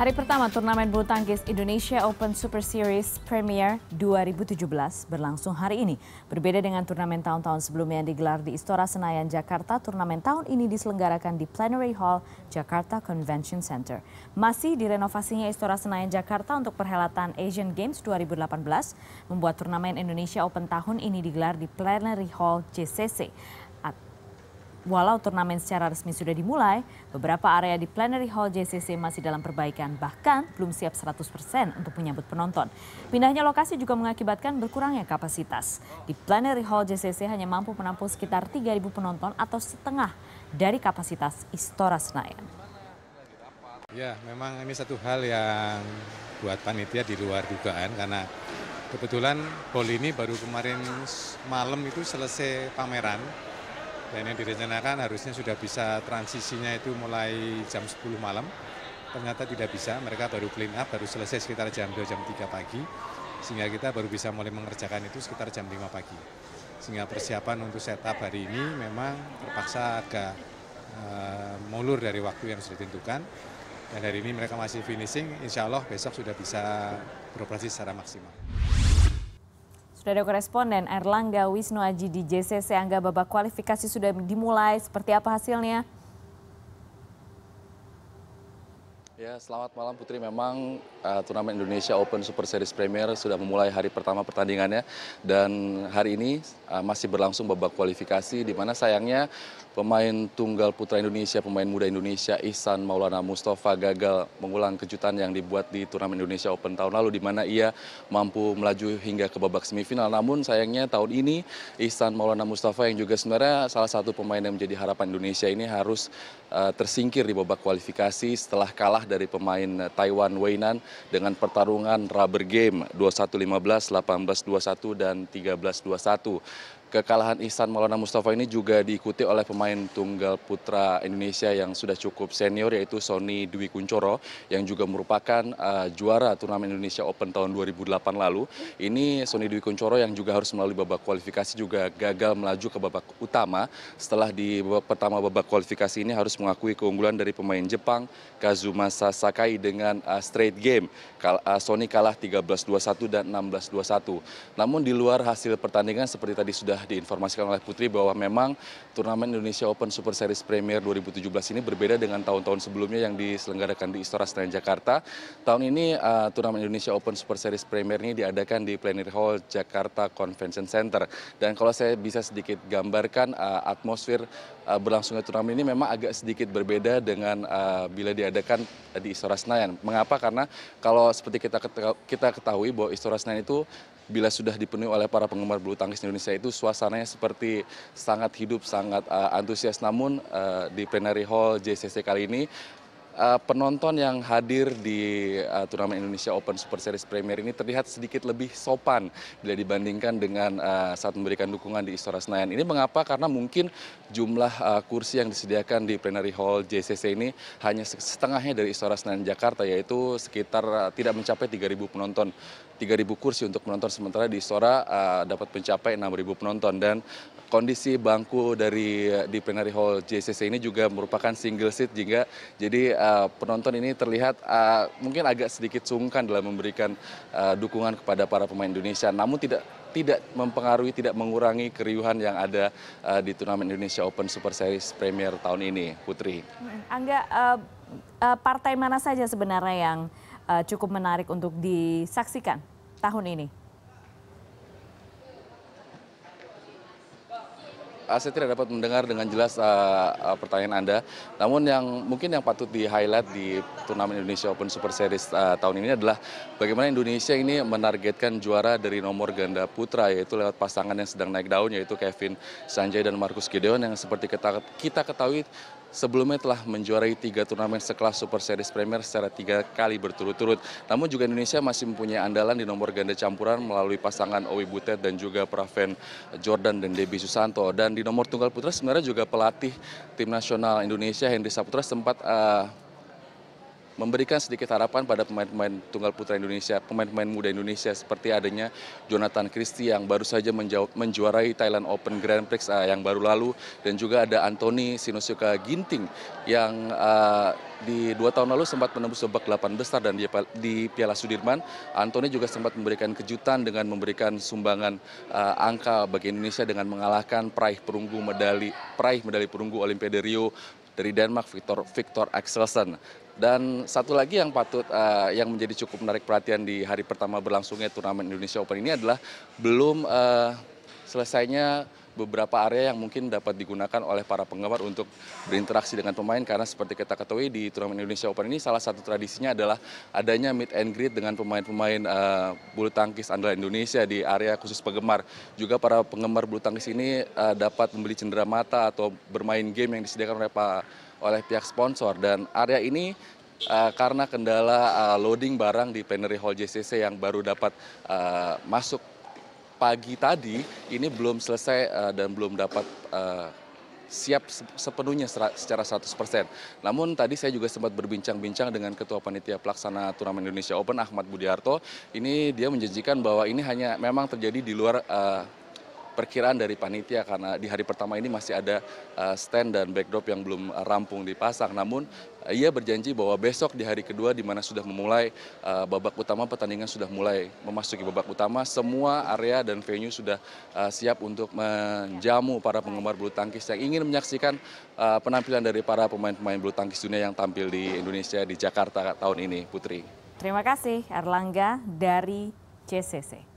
Hari pertama turnamen bulu tangkis Indonesia Open Super Series Premier 2017 berlangsung hari ini. Berbeda dengan turnamen tahun-tahun sebelumnya yang digelar di Istora Senayan, Jakarta, turnamen tahun ini diselenggarakan di Plenary Hall Jakarta Convention Center. Masih direnovasinya Istora Senayan, Jakarta untuk perhelatan Asian Games 2018, membuat turnamen Indonesia Open tahun ini digelar di Plenary Hall JCC. Walau turnamen secara resmi sudah dimulai, beberapa area di Plenary Hall JCC masih dalam perbaikan, bahkan belum siap 100% untuk menyambut penonton. Pindahnya lokasi juga mengakibatkan berkurangnya kapasitas. Di Plenary Hall JCC hanya mampu menampung sekitar 3.000 penonton atau setengah dari kapasitas Istora Senayan. Ya, memang ini satu hal yang buat panitia di luar dugaan karena kebetulan hall ini baru kemarin malam itu selesai pameran dan nah, yang direncanakan harusnya sudah bisa transisinya itu mulai jam 10 malam ternyata tidak bisa mereka baru clean up baru selesai sekitar jam 2 jam 3 pagi sehingga kita baru bisa mulai mengerjakan itu sekitar jam 5 pagi sehingga persiapan untuk setup hari ini memang terpaksa agak uh, eh, mulur dari waktu yang sudah ditentukan dan hari ini mereka masih finishing insya Allah besok sudah bisa beroperasi secara maksimal. Sudah ada koresponden Erlangga Wisnu Aji di JCC Angga babak kualifikasi sudah dimulai. Seperti apa hasilnya? Ya, selamat malam Putri. Memang uh, turnamen Indonesia Open Super Series Premier sudah memulai hari pertama pertandingannya dan hari ini uh, masih berlangsung babak kualifikasi di mana sayangnya pemain tunggal putra Indonesia, pemain muda Indonesia Ihsan Maulana Mustafa gagal mengulang kejutan yang dibuat di turnamen Indonesia Open tahun lalu di mana ia mampu melaju hingga ke babak semifinal. Namun sayangnya tahun ini Ihsan Maulana Mustafa yang juga sebenarnya salah satu pemain yang menjadi harapan Indonesia ini harus uh, tersingkir di babak kualifikasi setelah kalah dari pemain taiwan weinan dengan pertarungan rubber game dua puluh satu lima belas delapan belas dua puluh satu dan tiga belas dua puluh satu kekalahan Ihsan Maulana Mustafa ini juga diikuti oleh pemain tunggal putra Indonesia yang sudah cukup senior yaitu Sony Dwi Kuncoro yang juga merupakan uh, juara turnamen Indonesia Open tahun 2008 lalu. Ini Sony Dwi Kuncoro yang juga harus melalui babak kualifikasi juga gagal melaju ke babak utama setelah di babak pertama babak kualifikasi ini harus mengakui keunggulan dari pemain Jepang Kazumasa Sakai dengan uh, straight game. Kal uh, Sony kalah 13-21 dan 16-21. Namun di luar hasil pertandingan seperti tadi sudah sudah diinformasikan oleh putri bahwa memang turnamen indonesia open super series premier 2017 ini berbeda dengan tahun tahun sebelumnya yang diselenggarakan di istora senayan jakarta tahun ini eh, turnamen indonesia open super series premier ini diadakan di plenary hall jakarta convention center dan kalau saya bisa sedikit gambarkan eh, atmosfer eh, berlangsungnya turnamen ini memang agak sedikit berbeda dengan bila diadakan di istora senayan mengapa karena kalau seperti kita kita ketahui bahwa istora senayan itu bila sudah dipenuhi oleh para penggemar bulu tangkis Indonesia itu suasananya seperti sangat hidup sangat eh, antusias namun eh, di plenary hall jcc kali ini Eh, penonton yang hadir di uh, turnamen Indonesia Open Super Series Premier ini terlihat sedikit lebih sopan bila dibandingkan dengan uh, saat memberikan dukungan di Istora Senayan. Ini mengapa? Karena mungkin jumlah uh, kursi yang disediakan di plenary hall JCC ini hanya setengahnya dari Istora Senayan Jakarta yaitu sekitar uh, tidak mencapai 3.000 penonton. 3.000 kursi untuk penonton sementara di Istora uh, dapat mencapai 6.000 penonton dan kondisi bangku dari di plenary hall JCC ini juga merupakan single seat juga jadi uh, Eh, penonton ini terlihat eh, mungkin agak sedikit sungkan dalam memberikan eh, dukungan kepada para pemain Indonesia. Namun tidak tidak mempengaruhi, tidak mengurangi keriuhan yang ada di turnamen Indonesia Open Super Series Premier tahun ini, Putri. Angga, partai mana saja sebenarnya yang cukup menarik untuk disaksikan tahun ini? Ah, saya tidak dapat mendengar dengan jelas ah, ah, pertanyaan Anda. Namun yang mungkin yang patut di-highlight di turnamen Indonesia Open Super Series uh, tahun ini adalah bagaimana Indonesia ini menargetkan juara dari nomor ganda putra yaitu lewat pasangan yang sedang naik daun yaitu Kevin Sanjay dan Marcus Gideon yang seperti kita, kita ketahui sebelumnya telah menjuarai tiga turnamen sekelas Super Series Premier secara tiga kali berturut-turut. Namun juga Indonesia masih mempunyai andalan di nomor ganda campuran melalui pasangan Owi Butet dan juga Praven Jordan dan Debbie Susanto. Dan di nomor tunggal putra sebenarnya juga pelatih tim nasional Indonesia Hendri Saputra sempat uh, memberikan sedikit harapan pada pemain-pemain tunggal putra Indonesia, pemain-pemain muda Indonesia seperti adanya Jonathan Christie yang baru saja menjuarai Thailand Open Grand Prix uh, yang baru lalu dan juga ada Anthony Sinusuka Ginting yang uh, di dua tahun lalu sempat menembus babak delapan besar dan di, Piala Sudirman, Anthony juga sempat memberikan kejutan dengan memberikan sumbangan uh, angka bagi Indonesia dengan mengalahkan peraih perunggu medali peraih medali perunggu Olimpiade Rio dari Denmark Victor Victor Axelsen. Dan satu lagi yang patut uh, yang menjadi cukup menarik perhatian di hari pertama berlangsungnya turnamen Indonesia Open ini adalah belum uh, selesainya beberapa area yang mungkin dapat digunakan oleh para penggemar untuk berinteraksi dengan pemain karena seperti kita ketahui di turnamen Indonesia Open ini salah satu tradisinya adalah adanya meet and greet dengan pemain-pemain uh, bulu tangkis andalan Indonesia di area khusus penggemar. Juga para penggemar bulu tangkis ini uh, dapat membeli cendera mata atau bermain game yang disediakan oleh Pak oleh pihak sponsor dan area ini eh, karena kendala eh, loading barang di plenary hall jcc yang baru dapat eh, masuk pagi tadi ini belum selesai dan belum dapat siap sepenuhnya secara 100%. Namun tadi saya juga sempat berbincang-bincang dengan Ketua Panitia Pelaksana Turnamen Indonesia Open Ahmad Budiarto. Ini dia menjanjikan bahwa ini hanya memang terjadi di luar uh, perkiraan dari panitia karena di hari pertama ini masih ada eh, stand dan backdrop yang belum eh, rampung dipasang. Namun eh, ia berjanji bahwa besok di hari kedua di mana sudah memulai babak utama pertandingan sudah mulai memasuki babak utama semua area dan venue sudah siap untuk menjamu para penggemar bulu tangkis yang ingin menyaksikan penampilan dari para pemain-pemain bulu tangkis dunia yang tampil di Indonesia di Jakarta tahun ini Putri. Terima kasih Erlangga dari CCC.